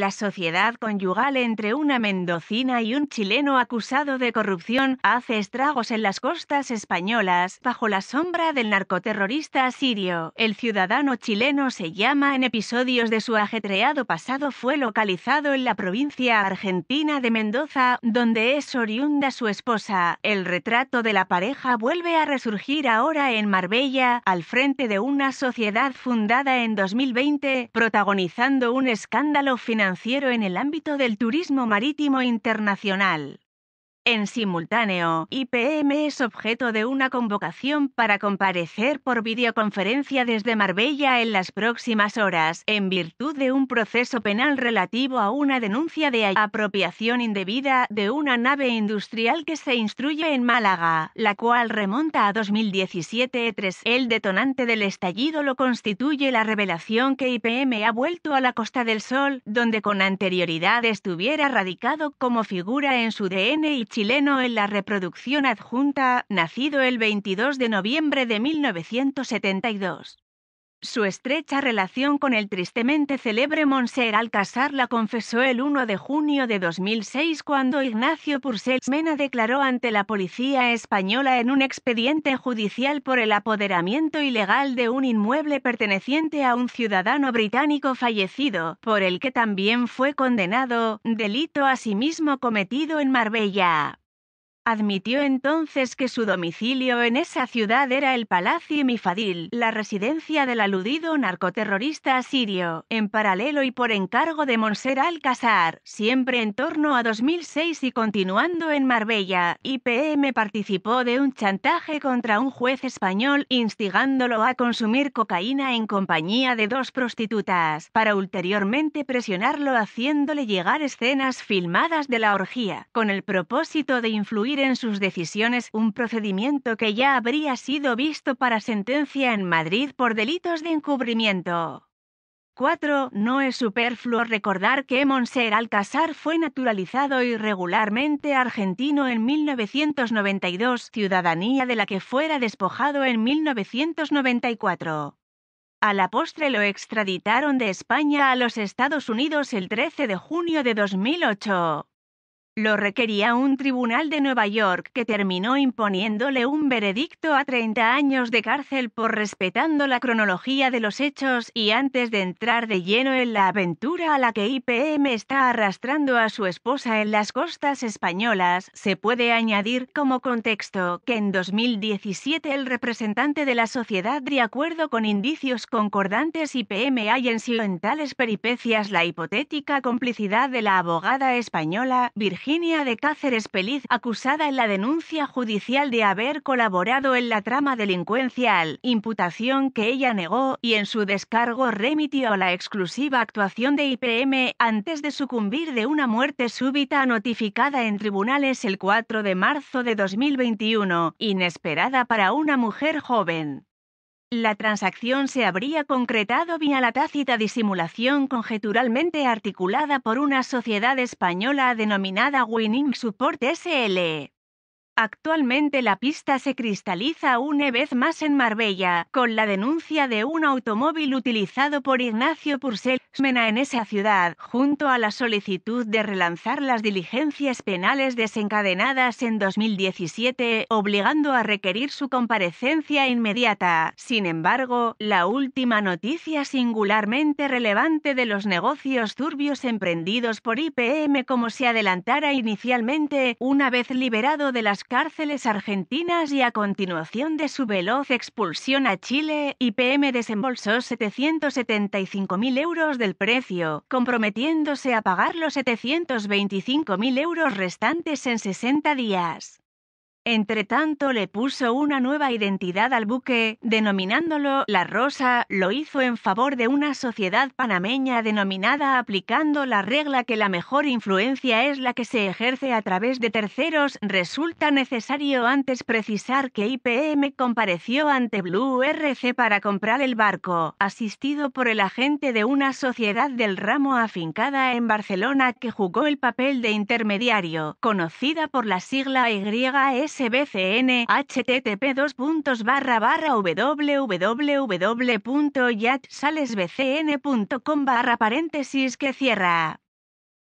La sociedad conyugal entre una mendocina y un chileno acusado de corrupción hace estragos en las costas españolas bajo la sombra del narcoterrorista sirio. El ciudadano chileno se llama en episodios de su ajetreado pasado fue localizado en la provincia argentina de Mendoza, donde es oriunda su esposa. El retrato de la pareja vuelve a resurgir ahora en Marbella, al frente de una sociedad fundada en 2020, protagonizando un escándalo financiero financiero en el ámbito del turismo marítimo internacional. En simultáneo, IPM es objeto de una convocación para comparecer por videoconferencia desde Marbella en las próximas horas, en virtud de un proceso penal relativo a una denuncia de apropiación indebida de una nave industrial que se instruye en Málaga, la cual remonta a 2017-3. El detonante del estallido lo constituye la revelación que IPM ha vuelto a la Costa del Sol, donde con anterioridad estuviera radicado como figura en su DNI chileno en la reproducción adjunta, nacido el 22 de noviembre de 1972. Su estrecha relación con el tristemente célebre Monser Alcázar la confesó el 1 de junio de 2006 cuando Ignacio Purcell Mena declaró ante la policía española en un expediente judicial por el apoderamiento ilegal de un inmueble perteneciente a un ciudadano británico fallecido, por el que también fue condenado, delito asimismo cometido en Marbella. Admitió entonces que su domicilio en esa ciudad era el Palacio Mifadil, la residencia del aludido narcoterrorista asirio, en paralelo y por encargo de Monser Alcázar, siempre en torno a 2006 y continuando en Marbella. IPM participó de un chantaje contra un juez español instigándolo a consumir cocaína en compañía de dos prostitutas, para ulteriormente presionarlo haciéndole llegar escenas filmadas de la orgía, con el propósito de influir en sus decisiones un procedimiento que ya habría sido visto para sentencia en Madrid por delitos de encubrimiento. 4. No es superfluo recordar que Monser Alcázar fue naturalizado irregularmente argentino en 1992, ciudadanía de la que fuera despojado en 1994. A la postre lo extraditaron de España a los Estados Unidos el 13 de junio de 2008. Lo requería un tribunal de Nueva York que terminó imponiéndole un veredicto a 30 años de cárcel por respetando la cronología de los hechos y antes de entrar de lleno en la aventura a la que IPM está arrastrando a su esposa en las costas españolas, se puede añadir como contexto que en 2017 el representante de la sociedad de acuerdo con indicios concordantes IPM sí en tales peripecias la hipotética complicidad de la abogada española Virginia Virginia de Cáceres Peliz, acusada en la denuncia judicial de haber colaborado en la trama delincuencial, imputación que ella negó y en su descargo remitió a la exclusiva actuación de IPM antes de sucumbir de una muerte súbita notificada en tribunales el 4 de marzo de 2021, inesperada para una mujer joven. La transacción se habría concretado vía la tácita disimulación conjeturalmente articulada por una sociedad española denominada Winning Support SL. E. Actualmente la pista se cristaliza una vez más en Marbella, con la denuncia de un automóvil utilizado por Ignacio Purcell en esa ciudad, junto a la solicitud de relanzar las diligencias penales desencadenadas en 2017, obligando a requerir su comparecencia inmediata. Sin embargo, la última noticia singularmente relevante de los negocios turbios emprendidos por IPM como se adelantara inicialmente, una vez liberado de las cárceles argentinas y a continuación de su veloz expulsión a Chile, IPM desembolsó 775.000 euros del precio, comprometiéndose a pagar los 725.000 euros restantes en 60 días. Entretanto le puso una nueva identidad al buque, denominándolo La Rosa, lo hizo en favor de una sociedad panameña denominada aplicando la regla que la mejor influencia es la que se ejerce a través de terceros. Resulta necesario antes precisar que IPM compareció ante Blue RC para comprar el barco, asistido por el agente de una sociedad del ramo afincada en Barcelona que jugó el papel de intermediario, conocida por la sigla YS sbcn http 2 puntos barra barra bcn.com barra paréntesis que cierra.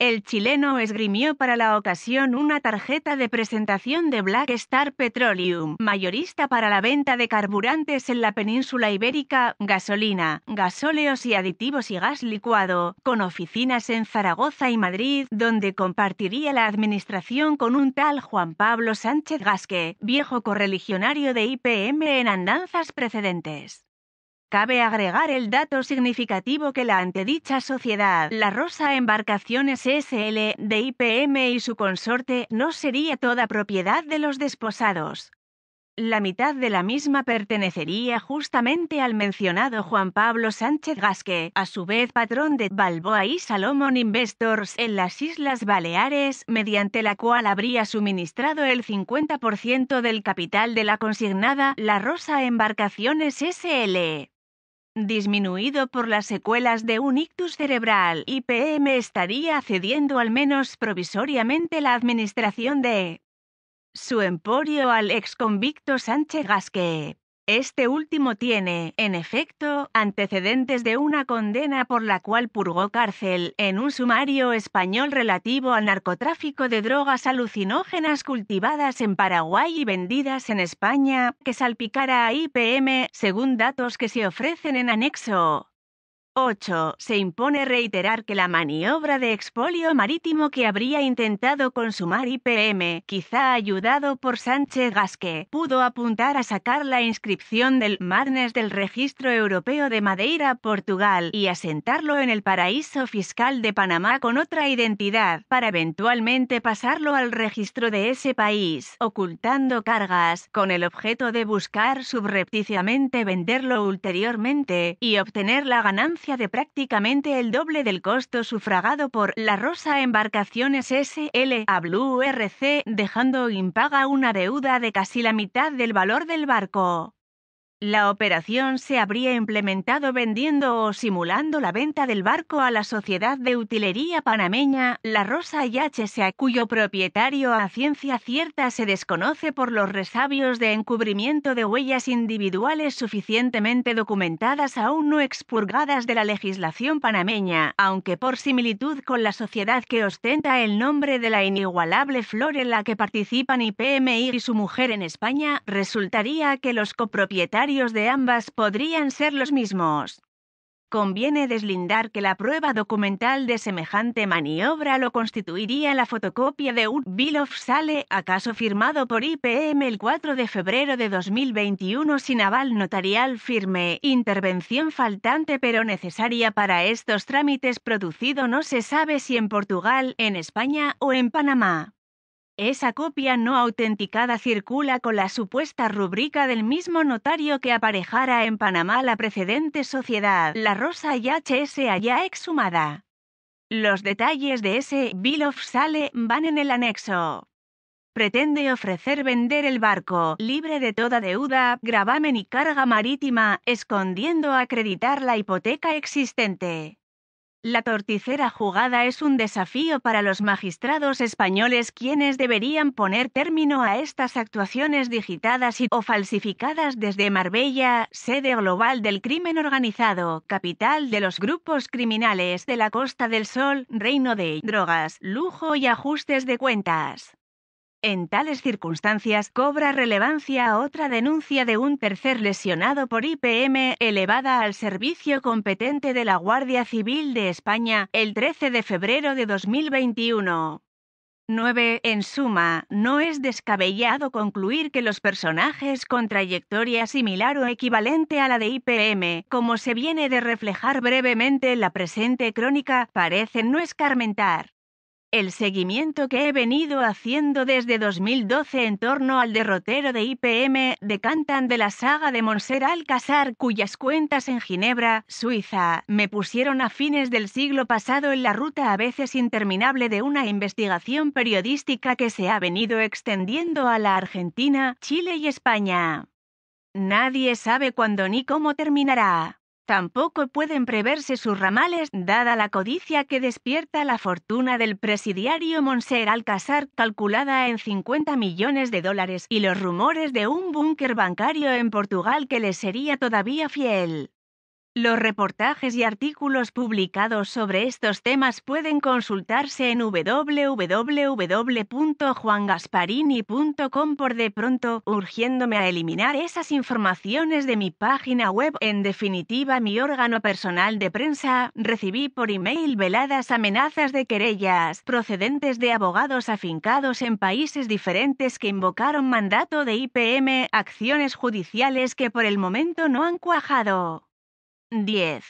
El chileno esgrimió para la ocasión una tarjeta de presentación de Black Star Petroleum, mayorista para la venta de carburantes en la península ibérica, gasolina, gasóleos y aditivos y gas licuado, con oficinas en Zaragoza y Madrid, donde compartiría la administración con un tal Juan Pablo Sánchez Gasque, viejo correligionario de IPM en andanzas precedentes. Cabe agregar el dato significativo que la antedicha sociedad, la Rosa Embarcaciones SL, de IPM y su consorte, no sería toda propiedad de los desposados. La mitad de la misma pertenecería justamente al mencionado Juan Pablo Sánchez Gasque, a su vez patrón de Balboa y Salomon Investors en las Islas Baleares, mediante la cual habría suministrado el 50% del capital de la consignada La Rosa Embarcaciones SL disminuido por las secuelas de un ictus cerebral, IPM estaría cediendo al menos provisoriamente la administración de su emporio al convicto Sánchez Gasque. Este último tiene, en efecto, antecedentes de una condena por la cual purgó cárcel en un sumario español relativo al narcotráfico de drogas alucinógenas cultivadas en Paraguay y vendidas en España, que salpicara a IPM, según datos que se ofrecen en anexo. 8. Se impone reiterar que la maniobra de expolio marítimo que habría intentado consumar IPM, quizá ayudado por Sánchez Gasque, pudo apuntar a sacar la inscripción del Marnes del Registro Europeo de Madeira, Portugal, y asentarlo en el paraíso fiscal de Panamá con otra identidad, para eventualmente pasarlo al registro de ese país, ocultando cargas, con el objeto de buscar subrepticiamente venderlo ulteriormente y obtener la ganancia de prácticamente el doble del costo sufragado por La Rosa Embarcaciones SL a Blue RC, dejando impaga una deuda de casi la mitad del valor del barco. La operación se habría implementado vendiendo o simulando la venta del barco a la sociedad de utilería panameña La Rosa y cuyo propietario a ciencia cierta se desconoce por los resabios de encubrimiento de huellas individuales suficientemente documentadas aún no expurgadas de la legislación panameña, aunque por similitud con la sociedad que ostenta el nombre de la inigualable flor en la que participan IPMI y su mujer en España, resultaría que los copropietarios de ambas podrían ser los mismos. Conviene deslindar que la prueba documental de semejante maniobra lo constituiría la fotocopia de un Bill of Sale, acaso firmado por IPM el 4 de febrero de 2021 sin aval notarial firme, intervención faltante pero necesaria para estos trámites producido no se sabe si en Portugal, en España o en Panamá. Esa copia no autenticada circula con la supuesta rubrica del mismo notario que aparejara en Panamá la precedente sociedad, La Rosa y HS allá exhumada. Los detalles de ese Bill of Sale van en el anexo. Pretende ofrecer vender el barco, libre de toda deuda, gravamen y carga marítima, escondiendo acreditar la hipoteca existente. La torticera jugada es un desafío para los magistrados españoles quienes deberían poner término a estas actuaciones digitadas y o falsificadas desde Marbella, sede global del crimen organizado, capital de los grupos criminales de la Costa del Sol, reino de drogas, lujo y ajustes de cuentas. En tales circunstancias cobra relevancia otra denuncia de un tercer lesionado por IPM elevada al servicio competente de la Guardia Civil de España el 13 de febrero de 2021. 9. En suma, no es descabellado concluir que los personajes con trayectoria similar o equivalente a la de IPM, como se viene de reflejar brevemente en la presente crónica, parecen no escarmentar el seguimiento que he venido haciendo desde 2012 en torno al derrotero de IPM decantan de la saga de Monserrat Alcázar, cuyas cuentas en Ginebra, Suiza, me pusieron a fines del siglo pasado en la ruta a veces interminable de una investigación periodística que se ha venido extendiendo a la Argentina, Chile y España. Nadie sabe cuándo ni cómo terminará. Tampoco pueden preverse sus ramales, dada la codicia que despierta la fortuna del presidiario Monser Alcázar, calculada en 50 millones de dólares, y los rumores de un búnker bancario en Portugal que le sería todavía fiel. Los reportajes y artículos publicados sobre estos temas pueden consultarse en www.juangasparini.com por de pronto, urgiéndome a eliminar esas informaciones de mi página web. En definitiva, mi órgano personal de prensa recibí por email veladas amenazas de querellas procedentes de abogados afincados en países diferentes que invocaron mandato de IPM, acciones judiciales que por el momento no han cuajado. 10.